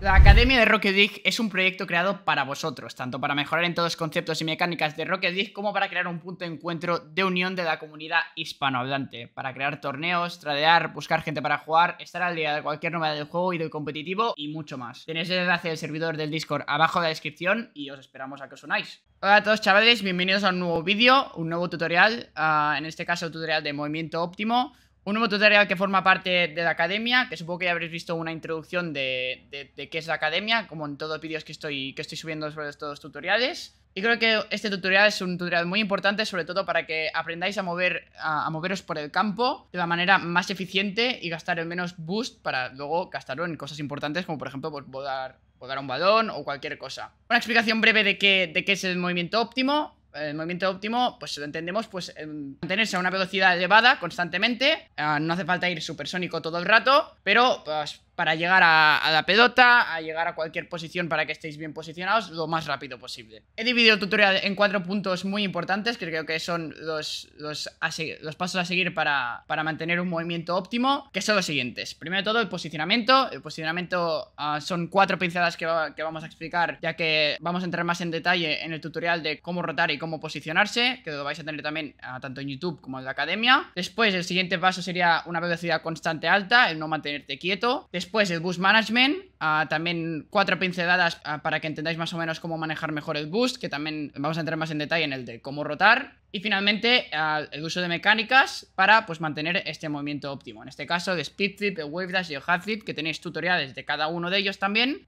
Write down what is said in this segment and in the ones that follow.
La Academia de Rocket League es un proyecto creado para vosotros, tanto para mejorar en todos los conceptos y mecánicas de Rocket League como para crear un punto de encuentro de unión de la comunidad hispanohablante, para crear torneos, tradear, buscar gente para jugar, estar al día de cualquier novedad del juego y del competitivo y mucho más. Tenéis el enlace del servidor del Discord abajo de la descripción y os esperamos a que os unáis. Hola a todos chavales, bienvenidos a un nuevo vídeo, un nuevo tutorial, ah, en este caso tutorial de movimiento óptimo. Un nuevo tutorial que forma parte de la academia, que supongo que ya habréis visto una introducción de, qué es la academia, como en todos los vídeos que estoy, que estoy subiendo sobre estos tutoriales. Y creo que este tutorial es un tutorial muy importante, sobre todo para que aprendáis a, mover, a, moveros por el campo de la manera más eficiente y gastar el menos boost para luego gastarlo en cosas importantes, como por ejemplo pues, volar, dar un balón o cualquier cosa. Una explicación breve de de qué es el movimiento óptimo el movimiento óptimo, pues lo entendemos, pues em, mantenerse a una velocidad elevada constantemente. Ah, no hace falta ir supersónico todo el rato, pero pues para llegar a, la pelota, a llegar a cualquier posición para que estéis bien posicionados lo más rápido posible. He dividido el tutorial en cuatro puntos muy importantes, que creo que son los, los, pasos a seguir para, mantener un movimiento óptimo, que son los siguientes. Primero de todo, el posicionamiento. El posicionamiento ah, son cuatro pinceladas que, vamos a explicar, ya que vamos a entrar más en detalle en el tutorial de cómo rotar y cómo posicionarse, que lo vais a tener también ah, tanto en YouTube como en la academia. Después, el siguiente paso sería una velocidad constante alta, el no mantenerte quieto. Después, el Boost Management, ah, también cuatro pinceladas ah, para que entendáis más o menos cómo manejar mejor el Boost, que también vamos a entrar más en detalle en el de cómo rotar. Y finalmente, ah, el uso de mecánicas para pues, mantener este movimiento óptimo. En este caso, de Speed Flip, el Wave Dash y el Half Flip, que tenéis tutoriales de cada uno de ellos también,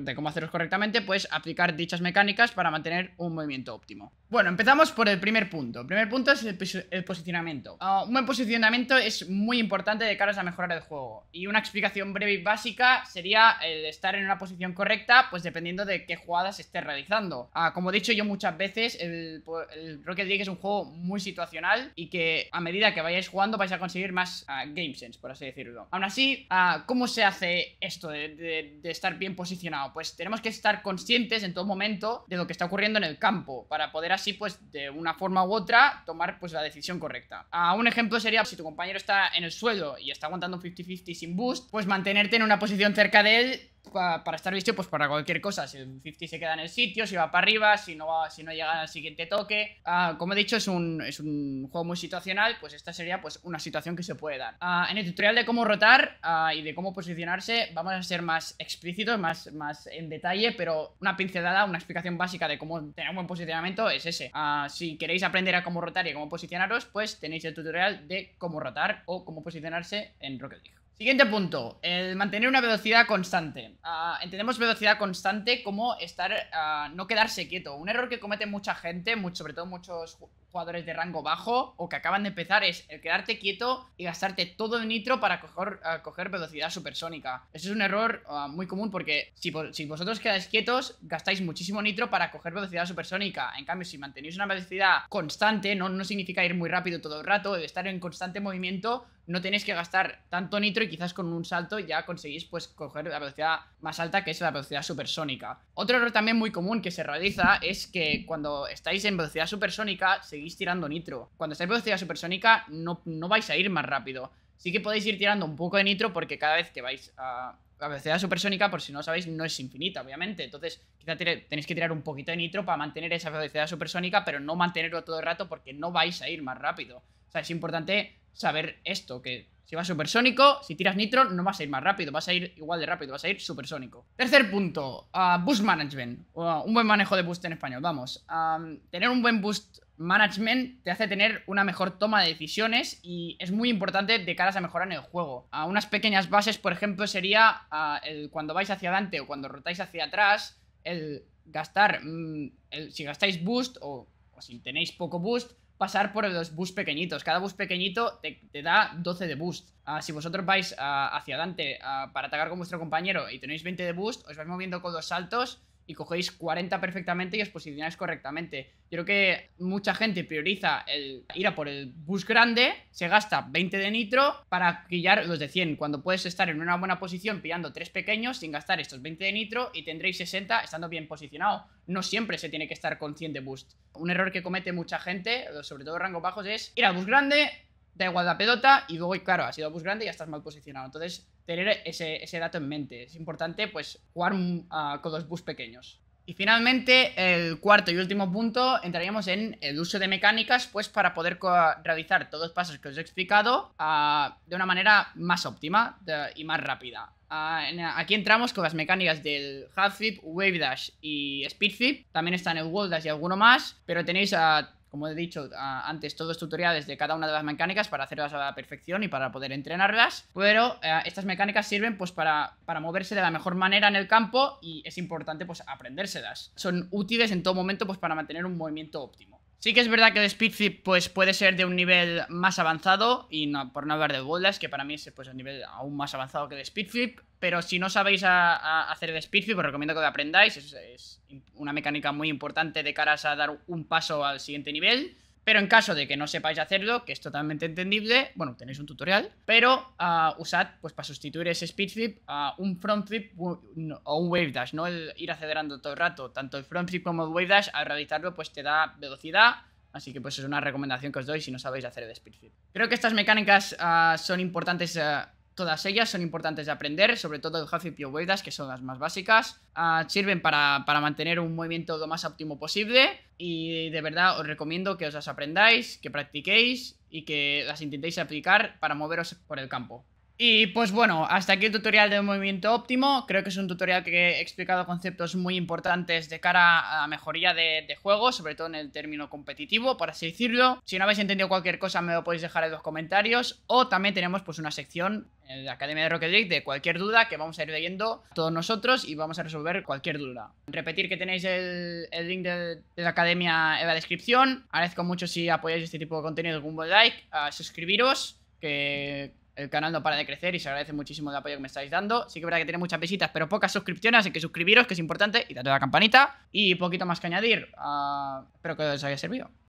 de cómo hacerlos correctamente, pues aplicar dichas mecánicas para mantener un movimiento óptimo. Bueno, empezamos por el primer punto. El primer punto es el, el posicionamiento. un buen posicionamiento es muy importante de cara a mejorar el juego. Y una explicación breve básica sería el estar en una posición correcta, pues dependiendo de qué jugadas esté realizando. Ah, como he dicho yo muchas veces, pues, el, Rocket League es un juego muy situacional y que a medida que vayáis jugando vais a conseguir más ah, game sense, por así decirlo. Aún así, ah, ¿cómo se hace esto de, estar bien posicionado? Pues tenemos que estar conscientes en todo momento de lo que está ocurriendo en el campo para poder así, pues, de una forma u otra, tomar pues la decisión correcta. un ejemplo sería si tu compañero está en el suelo y está aguantando un 50-50 sin boost, pues mantener en una posición cerca de él para estar visto pues para cualquier cosa. Si el 50 se queda en el sitio, si va para arriba, si no, va, si no llega al siguiente toque. Ah, como he dicho, es un, es un juego muy situacional, pues esta sería pues una situación que se puede dar. Ah, en el tutorial de cómo rotar ah, y de cómo posicionarse vamos a ser más explícitos, más, más en detalle, pero una pincelada, una explicación básica de cómo tener un buen posicionamiento es ese. si queréis aprender a cómo rotar y cómo posicionaros, pues tenéis el tutorial de cómo rotar o cómo posicionarse en Rocket League. Siguiente punto, el mantener una velocidad constante. Ah, entendemos velocidad constante como estar, ah, no quedarse quieto. Un error que comete mucha gente, sobre todo muchos jugadores de rango bajo o que acaban de empezar es el quedarte quieto y gastarte todo el nitro para coger, velocidad supersónica. Eso es un error ah, muy común porque si, vosotros quedáis quietos, gastáis muchísimo nitro para coger velocidad supersónica. En cambio, si mantenéis una velocidad constante, no, no significa ir muy rápido todo el rato, estar en constante movimiento, no tenéis que gastar tanto nitro y quizás con un salto ya conseguís pues coger la velocidad más alta que es la velocidad supersónica. Otro error también muy común que se realiza es que cuando estáis en velocidad supersónica, se seguís tirando nitro. Cuando estáis velocidad supersónica, no, no vais a ir más rápido. Sí que podéis ir tirando un poco de nitro porque cada vez que vais a, a velocidad supersónica, por si no lo sabéis, no es infinita, obviamente. Entonces, quizá tenéis que tirar un poquito de nitro para mantener esa velocidad supersónica, pero no mantenerlo todo el rato porque no vais a ir más rápido. O sea, es importante saber esto, que si vas supersónico, si tiras nitro, no vas a ir más rápido, vas a ir igual de rápido, vas a ir supersónico. Tercer punto, ah, boost management. Ah, un buen manejo de boost en español, vamos. Ah, tener un buen boost management te hace tener una mejor toma de decisiones y es muy importante de cara a mejorar en el juego. A unas pequeñas bases, por ejemplo, sería el, cuando vais hacia adelante o cuando rotáis hacia atrás, el gastar, mm, si gastáis boost o si tenéis poco boost, pasar por los bus pequeñitos. Cada bus pequeñito te, da 12 de boost. Ah, si vosotros vais ah, hacia adelante ah, para atacar con vuestro compañero y tenéis 20 de boost, os vais moviendo con dos saltos y cogéis 40 perfectamente y os posicionáis correctamente. Yo creo que mucha gente prioriza el ir a por el bus grande, se gasta 20 de nitro para pillar los de 100, cuando puedes estar en una buena posición pillando 3 pequeños sin gastar estos 20 de nitro y tendréis 60 estando bien posicionado. No siempre se tiene que estar con 100 de boost. Un error que comete mucha gente, sobre todo rangos bajos, es ir al bus grande, da igual la pelota y luego, claro, ha sido bus grande y ya estás mal posicionado. Entonces, tener ese, dato en mente. Es importante, pues, jugar mm, con los bus pequeños. Y finalmente, el cuarto y último punto, entraríamos en el uso de mecánicas, pues para poder realizar todos los pasos que os he explicado ah, de una manera más óptima y más rápida. Ah, aquí entramos con las mecánicas del Half Flip, Wave Dash y Speed Flip. También están el Wall Dash y alguno más, pero tenéis a como he dicho ah, antes, todos tutoriales de cada una de las mecánicas para hacerlas a la perfección y para poder entrenarlas. Pero eh, estas mecánicas sirven pues para, para moverse de la mejor manera en el campo y es importante pues aprendérselas. Son útiles en todo momento pues para mantener un movimiento óptimo. Sí que es verdad que el speedflip pues, puede ser de un nivel más avanzado, y por no hablar de Goldas, que para mí es pues, un nivel aún más avanzado que el Speedflip, pero si no sabéis a, hacer de Speedflip, os recomiendo que lo aprendáis, es, una mecánica muy importante de cara a dar un paso al siguiente nivel. Pero en caso de que no sepáis hacerlo, que es totalmente entendible, bueno, tenéis un tutorial, pero ah, usad, pues para sustituir ese speed flip, a un front flip o un wave dash, no el ir acelerando todo el rato. Tanto el front como el wave dash, al realizarlo, pues te da velocidad, Así que pues es una recomendación que os doy si no sabéis hacer el speed Creo que estas mecánicas ah, son importantes ah, Todas ellas son importantes de aprender, sobre todo el half y que son las más básicas. Ah, sirven para, para, mantener un movimiento lo más óptimo posible y de verdad os recomiendo que os las aprendáis, que practiquéis y que las intentéis aplicar para moveros por el campo. Y pues bueno, hasta aquí el tutorial de movimiento óptimo. Creo que es un tutorial que he explicado conceptos muy importantes de cara a mejoría de, de juego, sobre todo en el término competitivo, por así decirlo. Si no habéis entendido cualquier cosa, me lo podéis dejar en los comentarios. O también tenemos pues una sección en la Academia de Rocket League de cualquier duda que vamos a ir leyendo todos nosotros y vamos a resolver cualquier duda. Repetir que tenéis el, link de, la Academia en la descripción. Agradezco mucho si apoyáis este tipo de contenido con un like, a suscribiros, que el canal no para de crecer y se agradece muchísimo el apoyo que me estáis dando. Sí que es verdad que tiene muchas visitas, pero pocas suscripciones, así que suscribiros, que es importante, y date a la campanita. Y poquito más que añadir. Ah, espero que os haya servido.